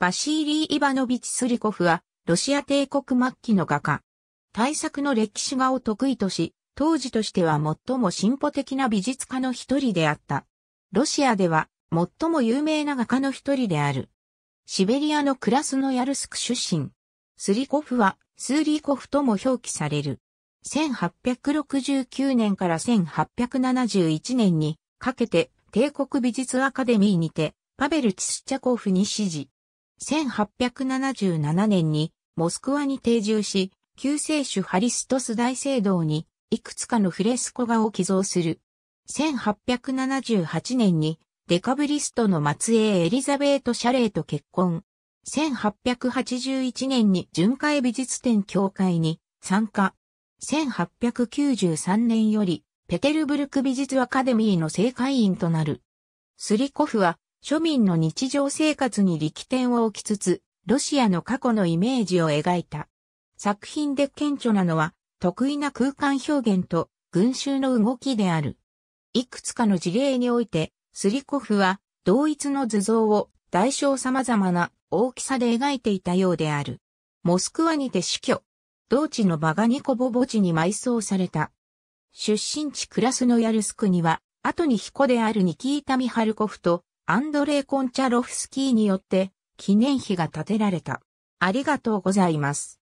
バシーリー・イバノビチ・スリコフは、ロシア帝国末期の画家。大作の歴史画を得意とし、当時としては最も進歩的な美術家の一人であった。ロシアでは、最も有名な画家の一人である。シベリアのクラスノヤルスク出身。スリコフは、スーリーコフとも表記される。1869年から1871年にかけて帝国美術アカデミーにてパベル・チスチャコフに指示。1877年にモスクワに定住し、救世主ハリストス大聖堂にいくつかのフレスコ画を寄贈する。1878年にデカブリストの末裔エリザベート・シャレーと結婚。1881年に巡回美術展協会に参加。1893年よりペテルブルク美術アカデミーの正会員となる。スリコフは庶民の日常生活に力点を置きつつ、ロシアの過去のイメージを描いた。作品で顕著なのは、得意な空間表現と群衆の動きである。いくつかの事例において、スリコフは同一の図像を大小様々な大きさで描いていたようである。モスクワにて死去。同地のバガニコボ墓地に埋葬された。出身地クラスノヤルスクには、後に彦であるニキータ・ミハルコフとアンドレイ・コンチャロフスキーによって記念碑が建てられた。ありがとうございます。